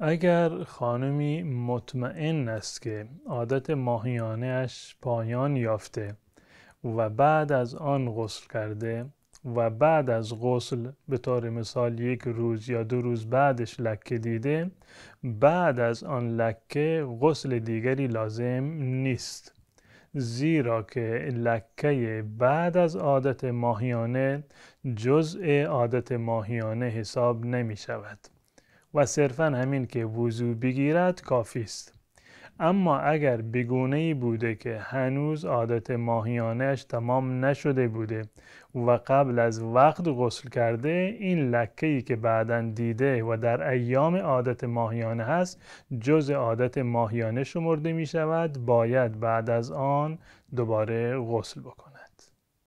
اگر خانمی مطمئن است که عادت ماهیانهش پایان یافته و بعد از آن غسل کرده و بعد از غسل به طور مثال یک روز یا دو روز بعدش لکه دیده بعد از آن لکه غسل دیگری لازم نیست زیرا که لکه بعد از عادت ماهیانه جزء عادت ماهیانه حساب نمی شود و صرفا همین که وضوع بگیرد کافی است اما اگر بگونه ای بوده که هنوز عادت ماهیانش تمام نشده بوده و قبل از وقت غسل کرده این لکه ای که بعدا دیده و در ایام عادت ماهیانه هست جز عادت ماهیانه شمرده می شود باید بعد از آن دوباره غسل بکند